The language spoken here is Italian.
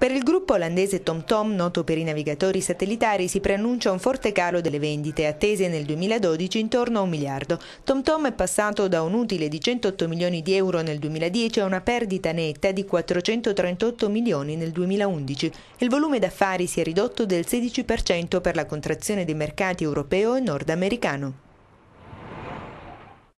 Per il gruppo olandese TomTom, noto per i navigatori satellitari, si preannuncia un forte calo delle vendite, attese nel 2012 intorno a un miliardo. TomTom è passato da un utile di 108 milioni di euro nel 2010 a una perdita netta di 438 milioni nel 2011. Il volume d'affari si è ridotto del 16% per la contrazione dei mercati europeo e nordamericano.